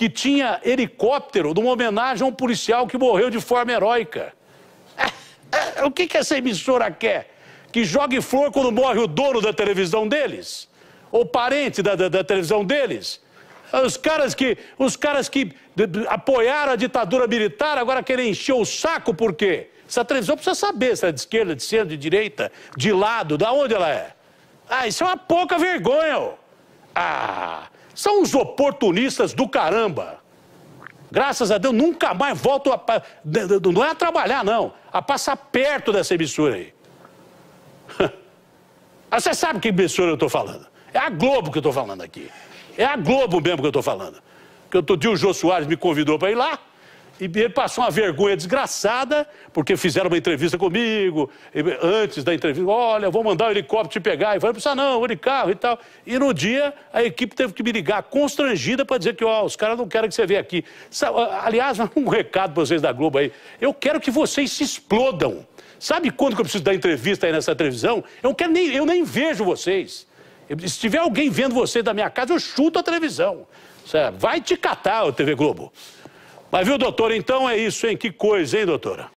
que tinha helicóptero numa homenagem a um policial que morreu de forma heróica. É, é, é, o que, que essa emissora quer? Que jogue flor quando morre o dono da televisão deles? Ou parente da, da, da televisão deles? Os caras que, os caras que apoiaram a ditadura militar agora querem encher o saco por quê? Essa televisão precisa saber se ela é de esquerda, de centro, de direita, de lado, da onde ela é. Ah, isso é uma pouca vergonha. Ó. Ah! São os oportunistas do caramba. Graças a Deus, nunca mais volto a. Não é a trabalhar, não. A passar perto dessa emissora aí. Ah, você sabe que emissora eu estou falando. É a Globo que eu estou falando aqui. É a Globo mesmo que eu estou falando. Porque outro dia o Jô Soares me convidou para ir lá. E ele passou uma vergonha desgraçada, porque fizeram uma entrevista comigo, antes da entrevista, olha, vou mandar o um helicóptero te pegar. E falei, precisa não, vou de carro e tal. E no dia, a equipe teve que me ligar, constrangida, para dizer que, ó, os caras não querem que você venha aqui. Ah, aliás, um recado para vocês da Globo aí. Eu quero que vocês se explodam. Sabe quando que eu preciso dar entrevista aí nessa televisão? Eu, quero nem, eu nem vejo vocês. Se tiver alguém vendo você da minha casa, eu chuto a televisão. Vai te catar, TV Globo. Mas viu, doutor, então é isso, hein? Que coisa, hein, doutora?